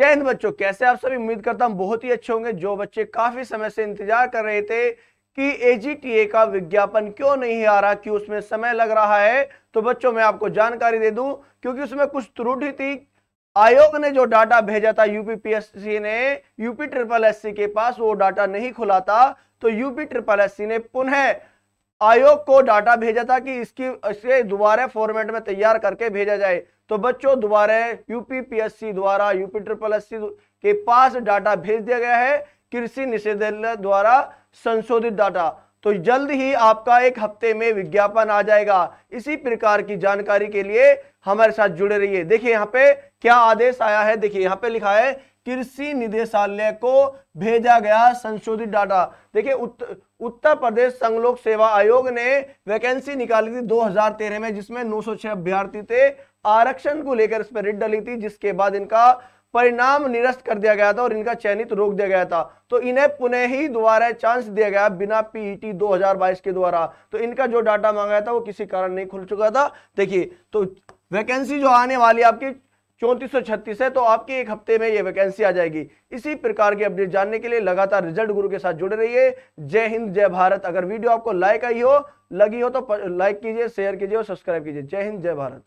tenth बच्चों कैसे आप सभी उम्मीद करता हूं बहुत ही अच्छे होंगे जो बच्चे काफी समय से इंतजार कर रहे थे कि एजीटीए का विज्ञापन क्यों नहीं आ रहा कि उसमें समय लग रहा है तो बच्चों मैं आपको जानकारी दे दूं क्योंकि उसमें कुछ त्रुटि थी आयोग ने जो डाटा भेजा था यूपीपीएससी ने यूपी ट्रिपल एससी के पास वो डाटा नहीं खुला था तो यूपी ट्रिपल एससी ने पुनः आयोग को डाटा भेजा था कि इसकी इसे दोबारा फॉर्मेट में तैयार करके भेजा जाए तो बच्चों दोबारा यूपीपीएससी द्वारा यूपी ट्रिपल एस के पास डाटा भेज दिया गया है कृषि निषेधालय द्वारा संशोधित डाटा तो जल्द ही आपका एक हफ्ते में विज्ञापन आ जाएगा इसी प्रकार की जानकारी के लिए हमारे साथ जुड़े रहिए देखिए यहाँ पे क्या आदेश आया है देखिए यहाँ पे लिखा है कृषि निदेशालय को भेजा गया संशोधित डाटा देखिए उत, उत्तर प्रदेश संघलोक सेवा आयोग ने वैकेंसी निकाली थी 2013 में जिसमें 906 सौ अभ्यर्थी थे आरक्षण को लेकर इस पर रिट डली थी जिसके बाद इनका परिणाम निरस्त कर दिया गया था और इनका चयनित रोक दिया गया था तो इन्हें पुनः ही दोबारा चांस दिया गया बिना पीईटी 2022 के द्वारा तो इनका जो डाटा मांगा था वो किसी कारण नहीं खुल चुका था देखिए तो वैकेंसी जो आने वाली आपकी चौंतीस सौ छत्तीस है तो आपकी एक हफ्ते में ये वैकेंसी आ जाएगी इसी प्रकार के अपडेट जानने के लिए लगातार रिजल्ट गुरु के साथ जुड़े रहिए जय हिंद जय भारत अगर वीडियो आपको लाइक आई हो लगी हो तो लाइक कीजिए शेयर कीजिए और सब्सक्राइब कीजिए जय हिंद जय भारत